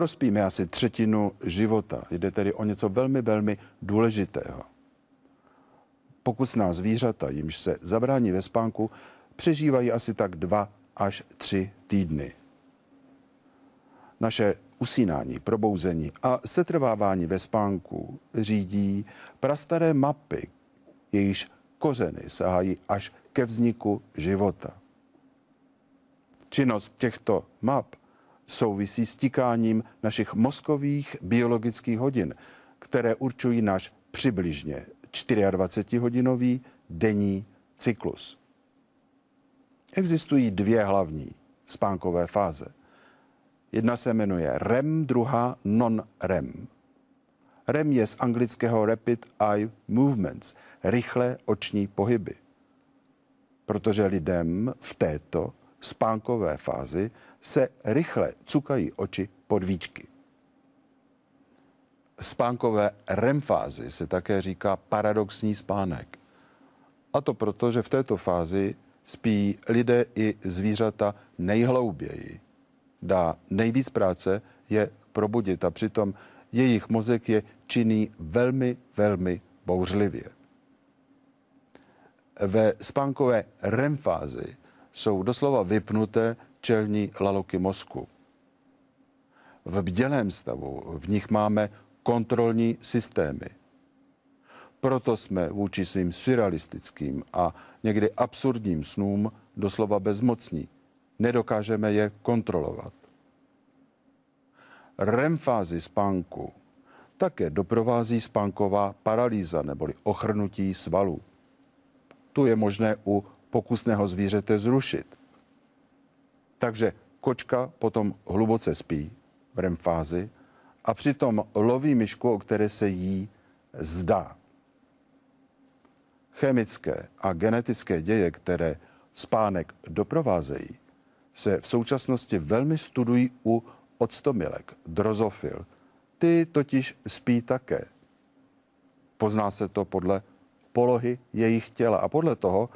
prospíme asi třetinu života. Jde tedy o něco velmi, velmi důležitého. Pokusná zvířata, jimž se zabrání ve spánku, přežívají asi tak dva až tři týdny. Naše usínání, probouzení a setrvávání ve spánku řídí prastaré mapy, jejíž kořeny sahají až ke vzniku života. Činnost těchto map souvisí s tikáním našich mozkových biologických hodin, které určují náš přibližně 24-hodinový denní cyklus. Existují dvě hlavní spánkové fáze. Jedna se jmenuje REM, druhá non-REM. REM je z anglického Rapid Eye Movements, rychlé oční pohyby. Protože lidem v této spánkové fázi se rychle cukají oči víčky. Spánkové REM fázi se také říká paradoxní spánek. A to proto, že v této fázi spí lidé i zvířata nejhlouběji. Dá nejvíc práce je probudit a přitom jejich mozek je činný velmi, velmi bouřlivě. Ve spánkové REM fázi jsou doslova vypnuté čelní laloky mozku. V bdělém stavu v nich máme kontrolní systémy. Proto jsme vůči svým surrealistickým a někdy absurdním snům doslova bezmocní. Nedokážeme je kontrolovat. fázi spánku také doprovází spánková paralýza neboli ochrnutí svalů. Tu je možné u pokusného zvířete zrušit. Takže kočka potom hluboce spí v REM fázi a přitom loví myšku, o které se jí zdá. Chemické a genetické děje, které spánek doprovázejí, se v současnosti velmi studují u odstomilek, drozofil. Ty totiž spí také. Pozná se to podle polohy jejich těla a podle toho,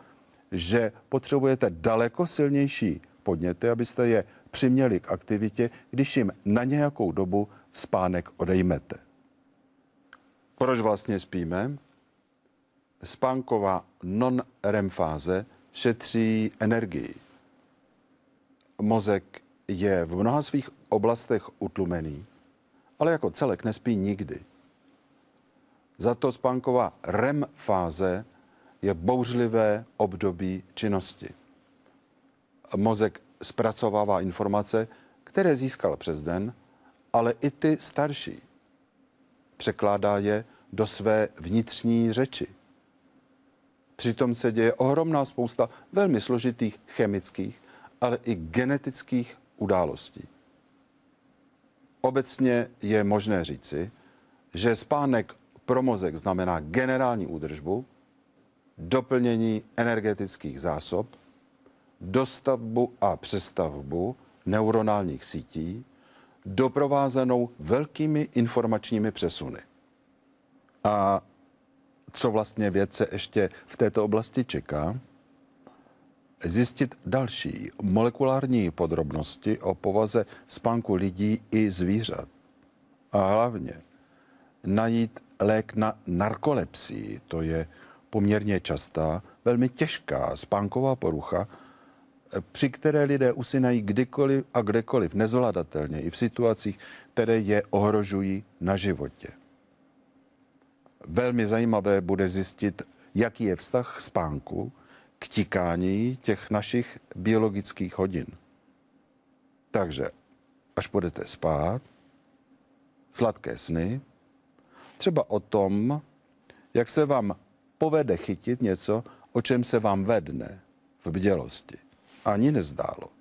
že potřebujete daleko silnější podněty, abyste je přiměli k aktivitě, když jim na nějakou dobu spánek odejmete. Proč vlastně spíme? Spánková non-REM fáze šetří energii. Mozek je v mnoha svých oblastech utlumený, ale jako celek nespí nikdy. Za to spánková REM fáze je bouřlivé období činnosti. Mozek zpracovává informace, které získal přes den, ale i ty starší. Překládá je do své vnitřní řeči. Přitom se děje ohromná spousta velmi složitých chemických, ale i genetických událostí. Obecně je možné říci, že spánek pro mozek znamená generální údržbu doplnění energetických zásob, dostavbu a přestavbu neuronálních sítí, doprovázenou velkými informačními přesuny. A co vlastně vědce ještě v této oblasti čeká? Zjistit další molekulární podrobnosti o povaze spánku lidí i zvířat. A hlavně najít lék na narkolepsii, to je poměrně častá, velmi těžká spánková porucha, eh, při které lidé usinají kdykoliv a kdekoliv, nezvládatelně, i v situacích, které je ohrožují na životě. Velmi zajímavé bude zjistit, jaký je vztah spánku k tikání těch našich biologických hodin. Takže, až budete spát, sladké sny, třeba o tom, jak se vám povede chytit něco, o čem se vám vedne v bdělosti. Ani nezdálo.